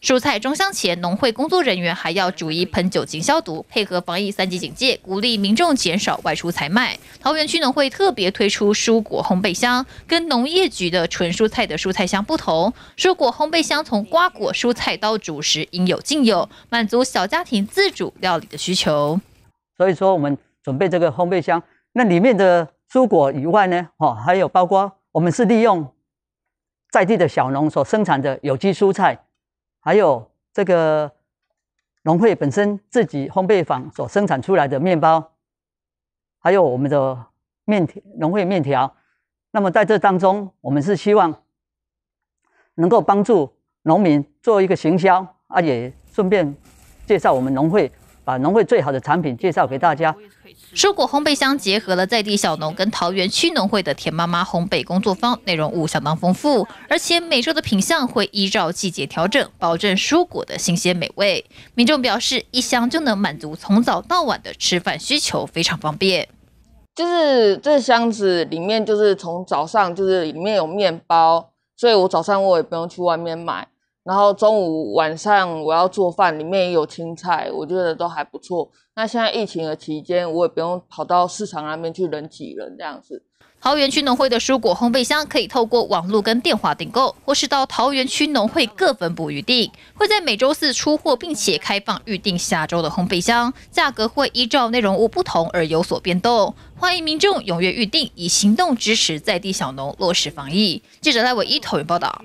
蔬菜中箱前，农会工作人员还要逐一喷酒精消毒，配合防疫三级警戒，鼓励民众减少外出采买。桃园区农会特别推出蔬果烘焙箱，跟农业局的纯蔬菜的蔬菜箱不同，蔬果烘焙箱从瓜果、蔬菜到主食应有尽有，满足小家庭自主料理的需求。所以说，我们准备这个烘焙箱，那里面的蔬果以外呢，哦，还有包括我们是利用在地的小农所生产的有机蔬菜。还有这个农会本身自己烘焙坊所生产出来的面包，还有我们的面条，农会面条。那么在这当中，我们是希望能够帮助农民做一个行销，啊，也顺便介绍我们农会，把农会最好的产品介绍给大家。蔬果烘焙箱结合了在地小农跟桃园区农会的田妈妈烘焙工作坊，内容物相当丰富，而且每周的品相会依照季节调整，保证蔬果的新鲜美味。民众表示，一箱就能满足从早到晚的吃饭需求，非常方便。就是这箱子里面，就是从早上，就是里面有面包，所以我早上我也不用去外面买。然后中午晚上我要做饭，里面也有青菜，我觉得都还不错。那现在疫情的期间，我也不用跑到市场那边去人挤人这样子。桃园区农会的蔬果烘焙箱可以透过网络跟电话订购，或是到桃园区农会各分部预订，会在每周四出货，并且开放预定下周的烘焙箱，价格会依照内容物不同而有所变动。欢迎民众踊跃预定以行动支持在地小农落实防疫。记者赖伟一头园报道。